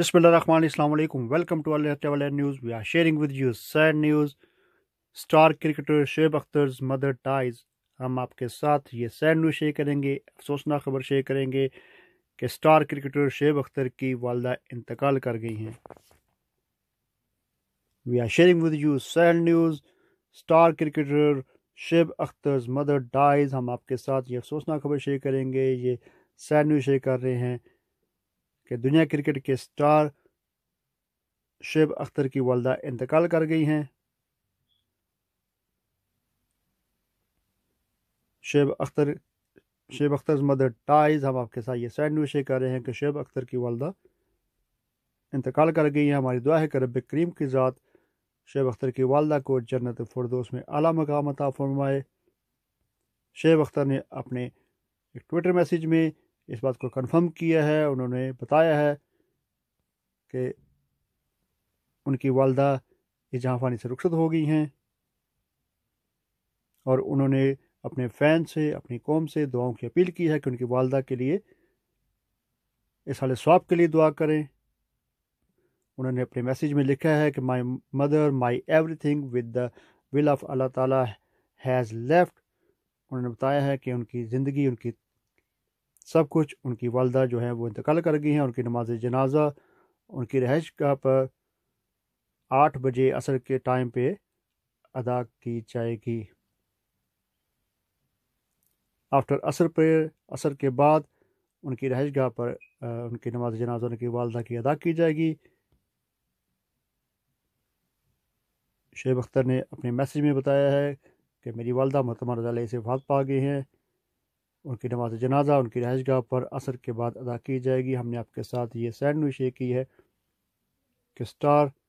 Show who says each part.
Speaker 1: Bismillahirrahmanirrahim. Welcome to Al Ittihad news We are sharing with you sad star cricketer Shoaib Akhtar's mother dies हम आपके साथ ये sad news share करेंगे अफसोसनाक खबर शेयर करेंगे कि स्टार क्रिकेटर शेब अख्तर की वालदा इंतकाल कर गई हैं we are sharing with you sad news star cricketer Shoaib Akhtar's mother dies हम आपके साथ ये अफसोसनाक खबर शेयर करेंगे ये सैड न्यूज़ शेयर कर रहे हैं कि दुनिया क्रिकेट के स्टार शेब अख्तर की वालदा इंतकाल कर गई हैं शेब अख्तर शेब अख्तर मदर टाइज हम आपके साथ ये सैंडविच शेयर कर रहे हैं कि शेब अख्तर की वालदा इंतकाल कर गई है हमारी दुआ है कि रब करीम की ज़ात शेब अख्तर की वालदा को जन्नत फरदोस में आला मकाम अता फरमाए शेब अख्तर ने अपने एक ट्विटर मैसेज में इस बात को कंफर्म किया है उन्होंने बताया है कि उनकी वालदा इस फानी से रुखसत हो गई हैं और उन्होंने अपने फ़ैन से अपनी कौम से दुआओं की अपील की है कि उनकी वालदा के लिए इस हाल स्वाब के लिए दुआ करें उन्होंने अपने मैसेज में लिखा है कि my mother my everything with the will of Allah Ta'ala has left उन्होंने बताया है कि उनकी ज़िंदगी उनकी सब कुछ उनकी वालदा जो है वो इंतकाल कर गई हैं उनकी नमाज जनाजा उनकी रहश का पर आठ बजे असर के टाइम पे अदा की जाएगी आफ्टर असर प्रेयर असर के बाद उनकी रहश गाह पर आ, उनकी नमाज जनाजा उनकी वालदा की अदा की जाएगी शेब अख्तर ने अपने मैसेज में बताया है कि मेरी वालदा मतमा रजा से फात पा गई हैं उनकी नमाज जनाजा उनकी गाह पर असर के बाद अदा की जाएगी हमने आपके साथ ये सैड नुशी की है कि स्टार